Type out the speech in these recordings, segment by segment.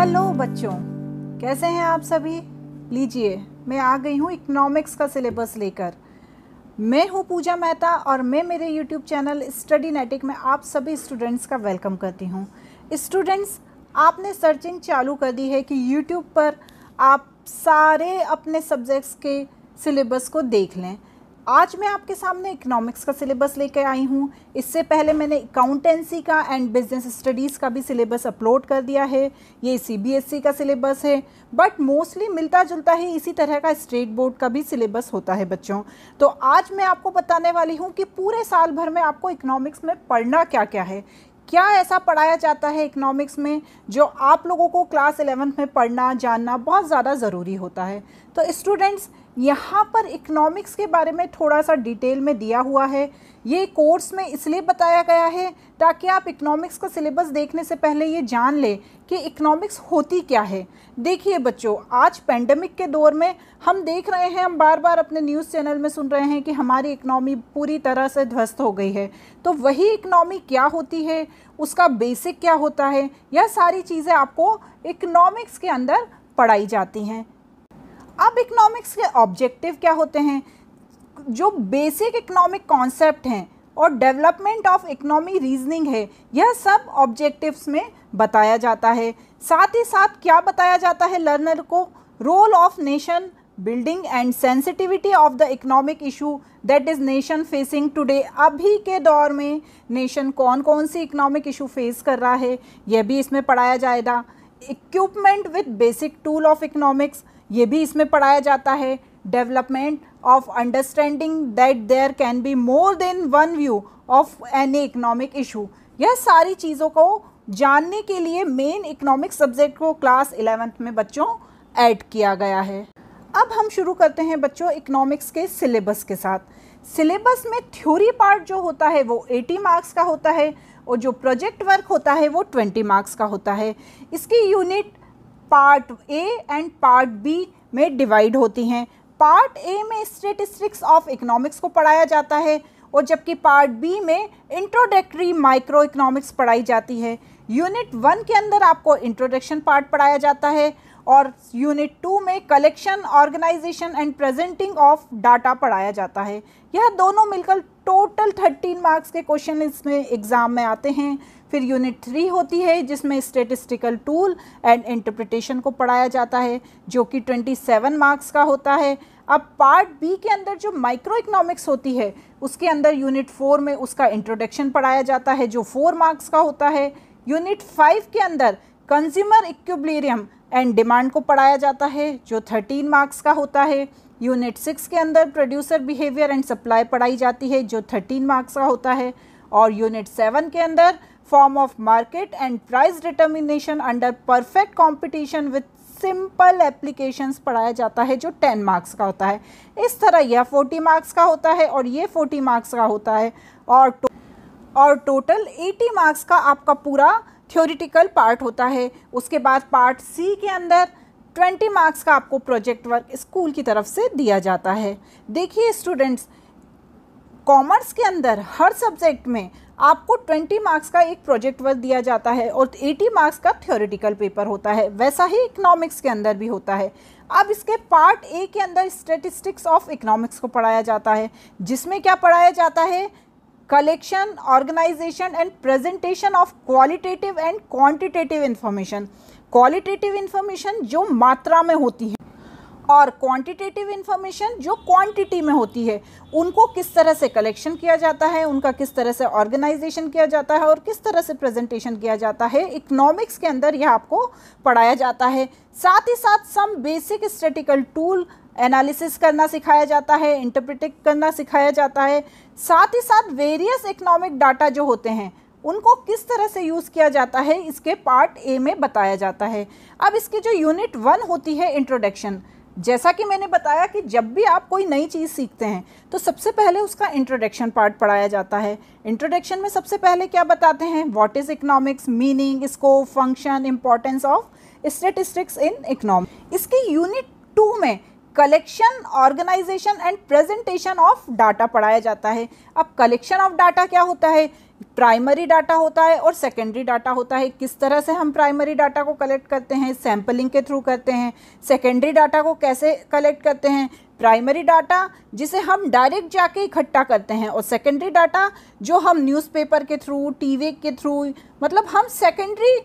Hello बच्चों कैसे हैं आप सभी लीजिए मैं आ गई हूँ इकोनॉमिक्स का सिलेबस लेकर मैं हूँ पूजा मेहता और मैं मेरे यूट्यूब चैनल स्टडी नेटिक में आप सभी स्टूडेंट्स का वेलकम करती हूँ स्टूडेंट्स आपने सर्चिंग चालू कर दी है कि यूट्यूब पर आप सारे अपने सब्जेक्ट्स के सिलेबस को देख लें आज मैं आपके सामने इकोनॉमिक्स का सिलेबस लेकर आई हूँ इससे पहले मैंने अकाउंटेंसी का एंड बिजनेस स्टडीज़ का भी सिलेबस अपलोड कर दिया है ये सीबीएसई e का सिलेबस है बट मोस्टली मिलता जुलता ही इसी तरह का स्टेट बोर्ड का भी सिलेबस होता है बच्चों तो आज मैं आपको बताने वाली हूँ कि पूरे साल भर में आपको इकनॉमिक्स में पढ़ना क्या क्या है क्या ऐसा पढ़ाया जाता है इकोनॉमिक्स में जो आप लोगों को क्लास एलेवंथ में पढ़ना जानना बहुत ज़्यादा ज़रूरी होता है तो स्टूडेंट्स यहाँ पर इकोनॉमिक्स के बारे में थोड़ा सा डिटेल में दिया हुआ है ये कोर्स में इसलिए बताया गया है ताकि आप इकोनॉमिक्स का सिलेबस देखने से पहले ये जान लें कि इकोनॉमिक्स होती क्या है देखिए बच्चों आज पेंडेमिक के दौर में हम देख रहे हैं हम बार बार अपने न्यूज़ चैनल में सुन रहे हैं कि हमारी इकनॉमी पूरी तरह से ध्वस्त हो गई है तो वही इकनॉमी क्या होती है उसका बेसिक क्या होता है यह सारी चीज़ें आपको इकनॉमिक्स के अंदर पढ़ाई जाती हैं अब इकोनॉमिक्स के ऑब्जेक्टिव क्या होते हैं जो बेसिक इकोनॉमिक कॉन्सेप्ट हैं और डेवलपमेंट ऑफ इकोनॉमी रीजनिंग है यह सब ऑब्जेक्टिव्स में बताया जाता है साथ ही साथ क्या बताया जाता है लर्नर को role of nation building and sensitivity of the economic issue that is nation facing today अभी के दौर में नेशन कौन कौन सी इकोनॉमिक इशू फेस कर रहा है यह भी इसमें पढ़ाया जाएगा equipment with basic tool of economics ये भी इसमें पढ़ाया जाता है development of understanding that there can be more than one view of any economic issue यह सारी चीज़ों को जानने के लिए मेन इकोनॉमिक सब्जेक्ट को क्लास इलेवेंथ में बच्चों ऐड किया गया है अब हम शुरू करते हैं बच्चों इकोनॉमिक्स के सिलेबस के साथ सिलेबस में थ्योरी पार्ट जो होता है वो 80 मार्क्स का होता है और जो प्रोजेक्ट वर्क होता है वो 20 मार्क्स का होता है इसकी unit part A and part B में डिवाइड होती हैं पार्ट ए में स्टेटिस्टिक्स ऑफ इकोनॉमिक्स को पढ़ाया जाता है और जबकि पार्ट बी में इंट्रोडक्टरी माइक्रो इकोनॉमिक्स पढ़ाई जाती है यूनिट वन के अंदर आपको इंट्रोडक्शन पार्ट पढ़ाया जाता है और यूनिट टू में collection organisation and presenting of data पढ़ाया जाता है यह दोनों मिलकर टोटल थर्टीन मार्क्स के क्वेश्चन इसमें एग्ज़ाम में आते हैं फिर यूनिट थ्री होती है जिसमें स्टेटिस्टिकल टूल एंड इंटरप्रिटेशन को पढ़ाया जाता है जो कि ट्वेंटी सेवन मार्क्स का होता है अब पार्ट बी के अंदर जो माइक्रो इकोनॉमिक्स होती है उसके अंदर यूनिट फोर में उसका इंट्रोडक्शन पढ़ाया जाता है जो फोर मार्क्स का होता है यूनिट फाइव के अंदर कंज्यूमर इक्विब्लेरियम एंड डिमांड को पढ़ाया जाता है जो थर्टीन मार्क्स का होता है यूनिट सिक्स के अंदर प्रोड्यूसर बिहेवियर एंड सप्लाई पढ़ाई जाती है जो थर्टीन मार्क्स का होता है और यूनिट सेवन के अंदर form of market and price determination under perfect competition with simple applications पढ़ाया जाता है जो टेन मार्क्स का होता है इस तरह यह फोर्टी मार्क्स का होता है और ये फोर्टी मार्क्स का होता है और और टोटल 80 मार्क्स का आपका पूरा थ्योरिटिकल पार्ट होता है उसके बाद पार्ट सी के अंदर 20 मार्क्स का आपको प्रोजेक्ट वर्क स्कूल की तरफ से दिया जाता है देखिए स्टूडेंट्स कॉमर्स के अंदर हर सब्जेक्ट में आपको 20 मार्क्स का एक प्रोजेक्ट वर्क दिया जाता है और 80 मार्क्स का थ्योरेटिकल पेपर होता है वैसा ही इकोनॉमिक्स के अंदर भी होता है अब इसके पार्ट ए के अंदर स्टेटिस्टिक्स ऑफ इकोनॉमिक्स को पढ़ाया जाता है जिसमें क्या पढ़ाया जाता है collection, organization and presentation of qualitative and quantitative information. Qualitative information जो मात्रा में होती है और क्वांटिटेटिव इन्फॉर्मेशन जो क्वांटिटी में होती है उनको किस तरह से कलेक्शन किया जाता है उनका किस तरह से ऑर्गेनाइजेशन किया जाता है और किस तरह से प्रेजेंटेशन किया जाता है इकोनॉमिक्स के अंदर यह आपको पढ़ाया जाता है साथ ही साथ some basic statistical tool analysis करना सिखाया जाता है इंटरप्रिटिक करना सिखाया जाता है साथ ही साथ वेरियस इकोनॉमिक डाटा जो होते हैं उनको किस तरह से यूज़ किया जाता है इसके पार्ट ए में बताया जाता है अब इसकी जो यूनिट वन होती है इंट्रोडक्शन जैसा कि मैंने बताया कि जब भी आप कोई नई चीज़ सीखते हैं तो सबसे पहले उसका इंट्रोडक्शन पार्ट पढ़ाया जाता है इंट्रोडक्शन में सबसे पहले क्या बताते हैं what is economics meaning scope function importance of statistics in economic इसकी यूनिट टू में collection organisation and presentation of data पढ़ाया जाता है अब कलेक्शन ऑफ डाटा क्या होता है प्राइमरी डाटा होता है और सेकेंडरी डाटा होता है किस तरह से हम प्राइमरी डाटा को कलेक्ट करते हैं सैम्पलिंग के थ्रू करते हैं सेकेंडरी डाटा को कैसे कलेक्ट करते हैं प्राइमरी डाटा जिसे हम डायरेक्ट जाके इकट्ठा करते हैं और सेकेंडरी डाटा जो हम न्यूज़पेपर के थ्रू टीवी के थ्रू मतलब हम सेकेंडरी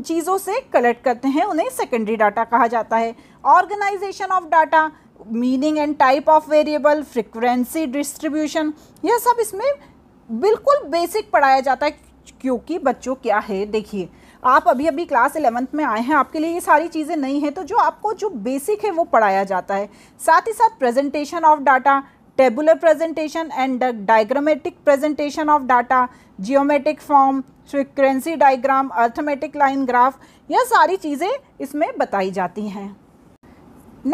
चीज़ों से कलेक्ट करते हैं उन्हें सेकेंडरी डाटा कहा जाता है organisation of data meaning and type of variable frequency distribution यह सब इसमें बिल्कुल बेसिक पढ़ाया जाता है क्योंकि बच्चों क्या है देखिए आप अभी अभी क्लास इलेवंथ में आए हैं आपके लिए ये सारी चीज़ें नहीं हैं तो जो आपको जो बेसिक है वो पढ़ाया जाता है साथ ही साथ presentation of data tabular presentation and the diagrammatic presentation of data, geometric form, frequency diagram, arithmetic line graph यह सारी चीज़ें इसमें बताई जाती हैं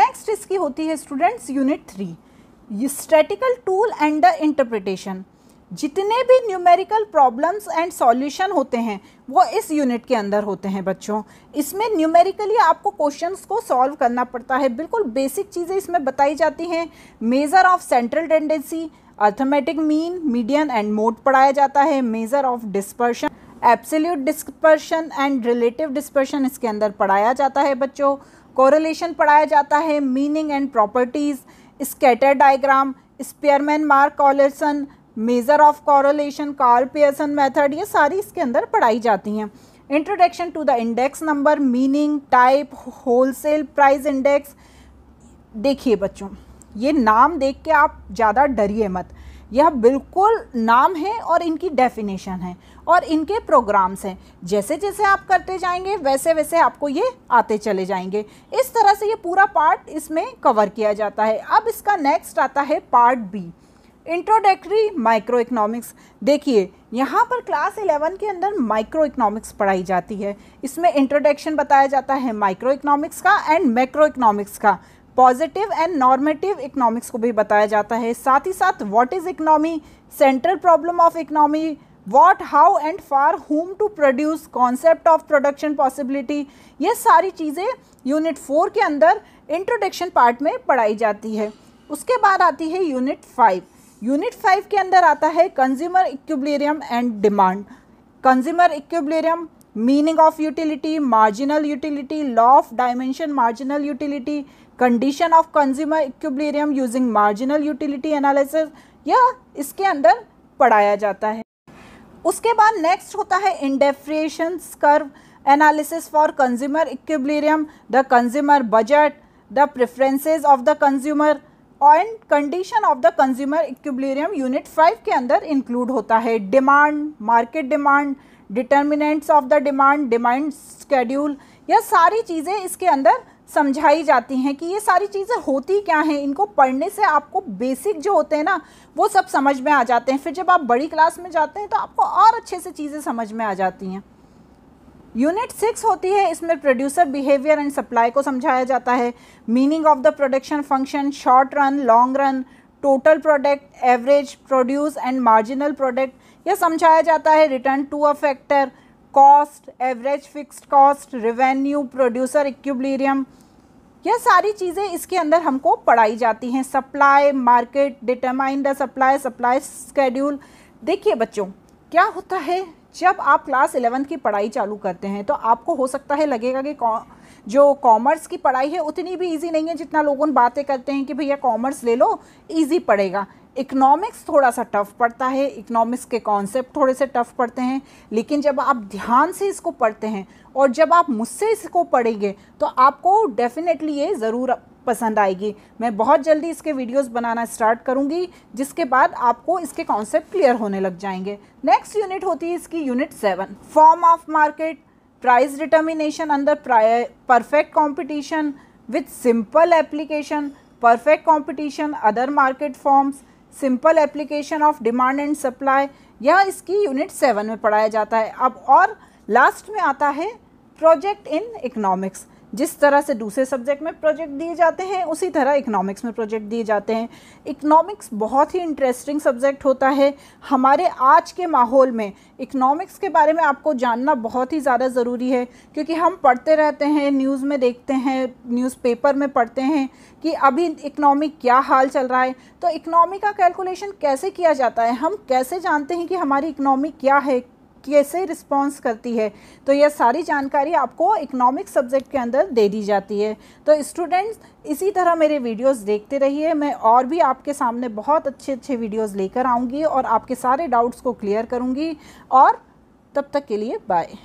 नेक्स्ट इसकी होती है students unit three statical tool and the interpretation जितने भी न्यूमेरिकल प्रॉब्लम्स एंड सॉल्यूशन होते हैं वो इस यूनिट के अंदर होते हैं बच्चों इसमें न्यूमेरिकली आपको क्वेश्चंस को सॉल्व करना पड़ता है बिल्कुल बेसिक चीज़ें इसमें बताई जाती हैं measure of central tendency arithmetic mean median and mode पढ़ाया जाता है measure of dispersion absolute dispersion and relative dispersion इसके अंदर पढ़ाया जाता है बच्चों कोरिलेशन पढ़ाया जाता है meaning and properties scatter diagram Spearman mark कॉलरसन measure of correlation Karl Pearson method ये सारी इसके अंदर पढ़ाई जाती हैं introduction to the index number meaning type wholesale price index देखिए बच्चों ये नाम देख के आप ज़्यादा डरिए मत यह बिल्कुल नाम है और इनकी डेफिनेशन है और इनके प्रोग्राम्स हैं जैसे जैसे आप करते जाएंगे वैसे वैसे आपको ये आते चले जाएंगे इस तरह से ये पूरा पार्ट इसमें कवर किया जाता है अब इसका नेक्स्ट आता है part B introductory micro economics देखिए यहाँ पर क्लास 11 के अंदर माइक्रो इकोनॉमिक्स पढ़ाई जाती है इसमें इंट्रोडक्शन बताया जाता है माइक्रो इकोनॉमिक्स का एंड मैक्रो इकोनॉमिक्स का पॉजिटिव एंड नॉर्मेटिव इकोनॉमिक्स को भी बताया जाता है साथ ही साथ what is economy central problem of economy what how and for whom to produce concept of production possibility ये सारी चीज़ें यूनिट फोर के अंदर इंट्रोडक्शन पार्ट में पढ़ाई जाती है उसके बाद आती है यूनिट फाइव यूनिट फाइव के अंदर आता है consumer equilibrium and demand consumer equilibrium meaning of utility marginal utility law of diminishing marginal utility condition of consumer equilibrium using marginal utility analysis यह इसके अंदर पढ़ाया जाता है उसके बाद नेक्स्ट होता है indifference curve analysis for consumer equilibrium the consumer budget the preferences of the consumer on condition of the consumer equilibrium unit five के अंदर इंक्लूड होता है demand market demand determinants of the demand demand schedule यह सारी चीज़ें इसके अंदर समझाई जाती हैं कि ये सारी चीज़ें होती क्या हैं इनको पढ़ने से आपको बेसिक जो होते हैं ना वो सब समझ में आ जाते हैं फिर जब आप बड़ी क्लास में जाते हैं तो आपको और अच्छे से चीज़ें समझ में आ जाती हैं यूनिट सिक्स होती है इसमें प्रोड्यूसर बिहेवियर एंड सप्लाई को समझाया जाता है meaning of the production function short run long run total product average produce and marginal product यह समझाया जाता है return to a factor cost average fixed cost revenue producer equilibrium यह सारी चीज़ें इसके अंदर हमको पढ़ाई जाती हैं supply market determine the supply supply schedule देखिए बच्चों क्या होता है जब आप क्लास इलेवंथ की पढ़ाई चालू करते हैं तो आपको हो सकता है लगेगा कि जो कॉमर्स की पढ़ाई है उतनी भी इजी नहीं है जितना लोग बातें करते हैं कि भैया कॉमर्स ले लो इजी पड़ेगा इकोनॉमिक्स थोड़ा सा टफ पड़ता है इकोनॉमिक्स के कॉन्सेप्ट थोड़े से टफ पड़ते हैं लेकिन जब आप ध्यान से इसको पढ़ते हैं और जब आप मुझसे इसको पढ़ेंगे तो आपको डेफिनेटली ये ज़रूर पसंद आएगी मैं बहुत जल्दी इसके वीडियोस बनाना स्टार्ट करूँगी जिसके बाद आपको इसके कॉन्सेप्ट क्लियर होने लग जाएंगे नेक्स्ट यूनिट होती है इसकी unit seven form of market price determination अंदर perfect competition with simple application perfect competition other market forms simple application of demand and supply यह इसकी यूनिट सेवन में पढ़ाया जाता है अब और लास्ट में आता है प्रोजेक्ट इन इकोनॉमिक्स जिस तरह से दूसरे सब्जेक्ट में प्रोजेक्ट दिए जाते हैं उसी तरह इकोनॉमिक्स में प्रोजेक्ट दिए जाते हैं इकोनॉमिक्स बहुत ही इंटरेस्टिंग सब्जेक्ट होता है हमारे आज के माहौल में इकोनॉमिक्स के बारे में आपको जानना बहुत ही ज़्यादा ज़रूरी है क्योंकि हम पढ़ते रहते हैं न्यूज़ में देखते हैं न्यूज़पेपर में पढ़ते हैं कि अभी इकनॉमिक क्या हाल चल रहा है तो इकनॉमी का कैलकुलेशन कैसे किया जाता है हम कैसे जानते हैं कि हमारी इकनॉमी क्या है कैसे रिस्पॉन्स करती है तो यह सारी जानकारी आपको इकोनॉमिक सब्जेक्ट के अंदर दे दी जाती है तो स्टूडेंट्स इसी तरह मेरे वीडियोस देखते रहिए मैं और भी आपके सामने बहुत अच्छे अच्छे वीडियोस लेकर आऊँगी और आपके सारे डाउट्स को क्लियर करूँगी और तब तक के लिए बाय